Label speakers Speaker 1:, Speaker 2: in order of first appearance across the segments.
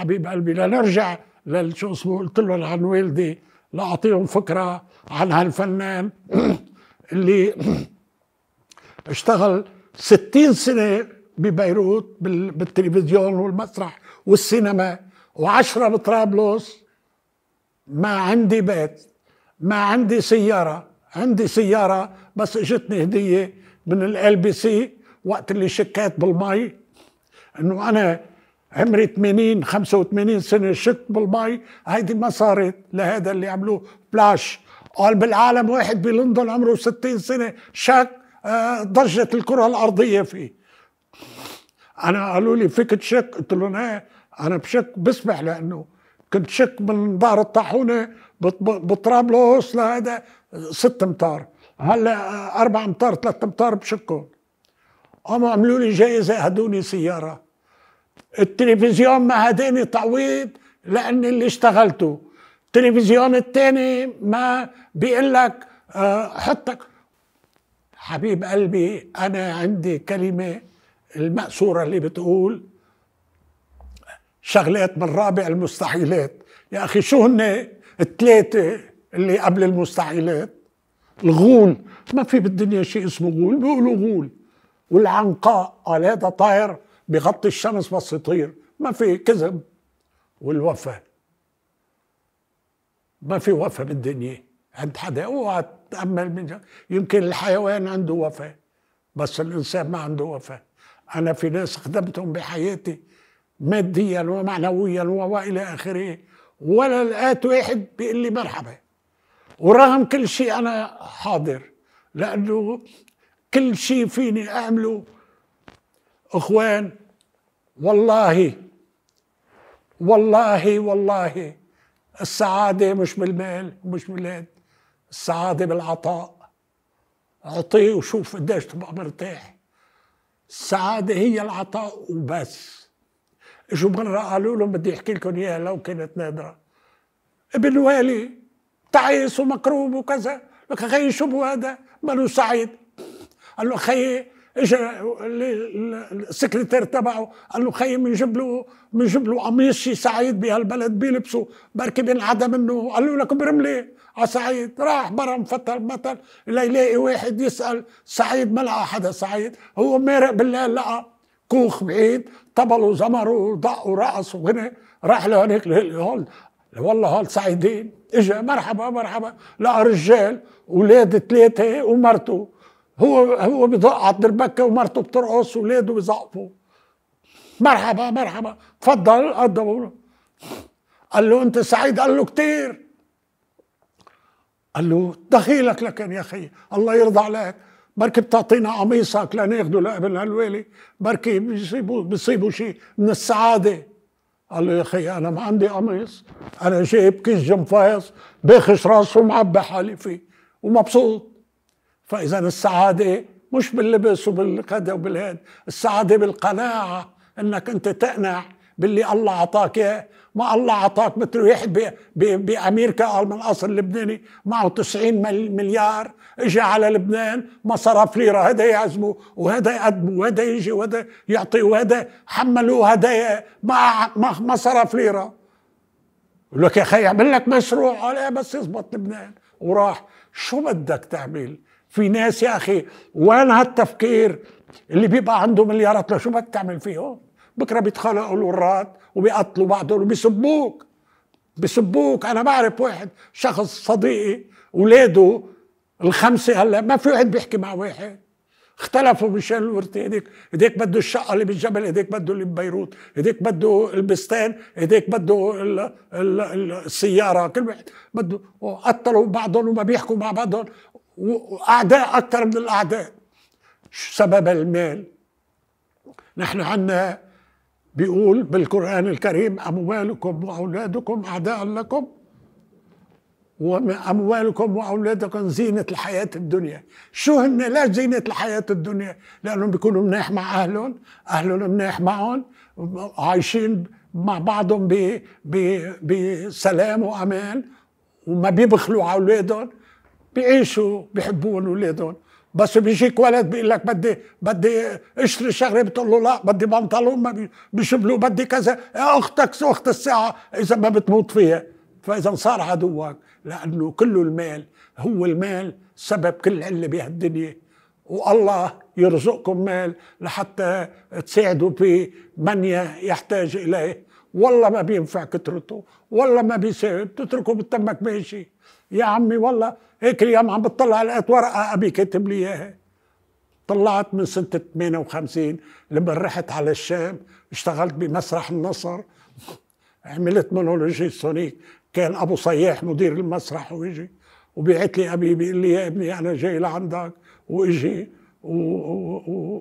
Speaker 1: حبيب قلبي لنرجع للشو اسمه قلت لهم عن والدي لاعطيهم فكره عن هالفنان اللي اشتغل 60 سنه ببيروت بالتلفزيون والمسرح والسينما وعشرة بطرابلس ما عندي بيت ما عندي سيارة عندي سيارة بس اجتني هدية من ال بي سي وقت اللي شكيت بالمي انه انا عمري 80 85 سنه شك بالمي هيدي ما صارت لهذا اللي عملوه بلاش قال بالعالم واحد بلندن عمره 60 سنه شك آه، ضجه الكره الارضيه فيه انا قالوا لي فيك تشك قلت لهم ايه انا بشك بسبح لانه كنت شك من ظهر الطاحونه بطرابلس لهذا ست امتار هلا آه، اربع امتار ثلاث امتار بشكهم قاموا عملوا لي جائزه هدوني سياره التلفزيون ما هديني تعويض لأن اللي اشتغلته التلفزيون الثاني ما بيقول لك آه، حطك حبيب قلبي أنا عندي كلمة المأسورة اللي بتقول شغلات من رابع المستحيلات يا أخي شو هن الثلاثة اللي قبل المستحيلات الغول ما في بالدنيا شيء اسمه غول بيقولوا غول والعنقاء قال آه، هذا طاير بيغطي الشمس بس يطير ما في كذب والوفاء ما في وفاء بالدنيا عند حدا اوعى تتامل من جا. يمكن الحيوان عنده وفاء بس الانسان ما عنده وفاء انا في ناس خدمتهم بحياتي ماديا ومعنويا والى اخره ولا لقيت واحد بيقول لي مرحبا ورغم كل شيء انا حاضر لانه كل شيء فيني اعمله اخوان والله والله والله السعادة مش بالمال ومش بالهد السعادة بالعطاء أعطيه وشوف قديش تبقى مرتاح السعادة هي العطاء وبس اجوا مرة قالوا لهم بدي احكي لكم اياها لو كانت نادرة ابن والي تعيس ومكروب وكذا لك اخي شو هذا؟ ماله سعيد قال له اخي اجى السكرتير تبعه قال له خيي بنجيب له بنجيب له قميص شي سعيد بهالبلد بيلبسه بركي بينعدى منه قال له لك برملي على آه، سعيد راح برا مفتل بطل ليلاقي واحد يسال سعيد ما لقى حدا سعيد هو مارق بالليل لقى كوخ بعيد طبلوا وزمر ضقوا ورقص وغنى راح لهونيك هول والله هول سعيدين اجا مرحبا مرحبا لقى رجال اولاد ثلاثه ومرته هو هو على الدربكه ومرته بترقص وولاده بيزقفوا مرحبا مرحبا تفضل قدموا قال له انت سعيد قال له كتير قال له دخيلك لكن يا اخي الله يرضى عليك بركي بتعطينا قميصك لناخده لابن هالوالي بركي بيصيبوا بيصيبوا شيء من السعاده قال له يا اخي انا ما عندي قميص انا جايب كيس جمفاز باخش راسه ومعبي حالي فيه ومبسوط فاذا السعاده مش باللبس وبالقد وبالهد السعاده بالقناعه انك انت تقنع باللي الله اعطاك اياه ما الله اعطاك مثل يحب بامريكا قال من الاصل اللبناني معه 90 مليار اجى على لبنان ما صرف ليره هذا يعزمه وهذا يقدمه وهذا يجي وهذا يعطي وهذا حملوه هدايا ما ما صرف ليره لك يا اخي اعمل لك مشروع قال ايه بس يزبط لبنان وراح شو بدك تعمل في ناس يا اخي وين هالتفكير اللي بيبقى عنده مليارات لشو بدك تعمل فيهم بكره بيتخلقوا الورات وبيقتلوا بعضهم وبيسبوك بسبوك انا بعرف واحد شخص صديقي اولاده الخمسه هلا ما في واحد بيحكي مع واحد اختلفوا مشان ورت ايديك هديك بده الشقه اللي بالجبل ايديك بده اللي ببيروت ايديك بده البستان ايديك بده ال ال السياره كل واحد بده قتلوا بعضهم وما بيحكوا مع بعضهم واعداء اكثر من الاعداء شو سبب المال نحن عندنا بيقول بالقران الكريم اموالكم واولادكم اعداء لكم واموالكم واولادكم زينه الحياه الدنيا شو هن لا زينه الحياه الدنيا لانهم بيكونوا مناح مع اهلهم اهلهم مناح معهم عايشين مع بعضهم بسلام وامان وما بيبخلوا على اولادهم بيعيشوا بيحبون اولادهم بس بيجيك ولد بيقول لك بدي بدي اشتري شغله بتقول له لا بدي بنطلون ما بيشبلوا بدي كذا اختك اخت الساعه اذا ما بتموت فيها فاذا صار عدوك لأنه كله المال هو المال سبب كل علة بهالدنيا والله يرزقكم مال لحتى تساعدوا في من يحتاج إليه والله ما بينفع كترته والله ما بيساوي بتتركه بتمك ماشي يا عمي والله هيك اليوم عم بتطلع لقيت ورقة أبي كاتب لي إياها طلعت من سنة 58 لما رحت على الشام اشتغلت بمسرح النصر عملت مونولوجي سونيك كان ابو صياح مدير المسرح ويجي وبيعت لي ابي بيقول لي يا ابني انا جاي لعندك واجي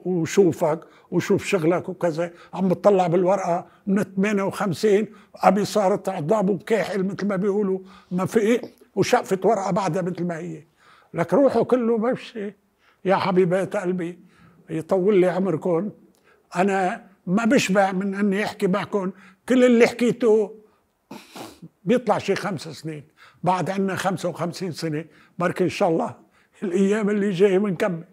Speaker 1: وشوفك وشوف شغلك وكذا عم بتطلع بالورقه من 58 ابي صارت عضاب وكاحل مثل ما بيقولوا ما في إيه؟ وشقفت ورقه بعدها مثل ما هي لك روحه كله بمشي يا حبيبات قلبي يطول لي عمركم انا ما بشبع من اني احكي معكم كل اللي حكيته بيطلع شيء خمس سنين بعد عنا 55 سنة بركي إن شاء الله الأيام اللي جاية بنكمل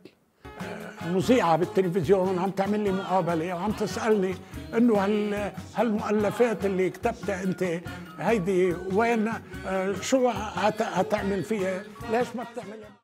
Speaker 1: مذيعة آه، بالتلفزيون عم تعمل لي مقابلة وعم تسألني إنه هال هالمؤلفات اللي كتبتها أنت هيدي وين آه، شو هتعمل فيها؟ ليش ما بتعملها؟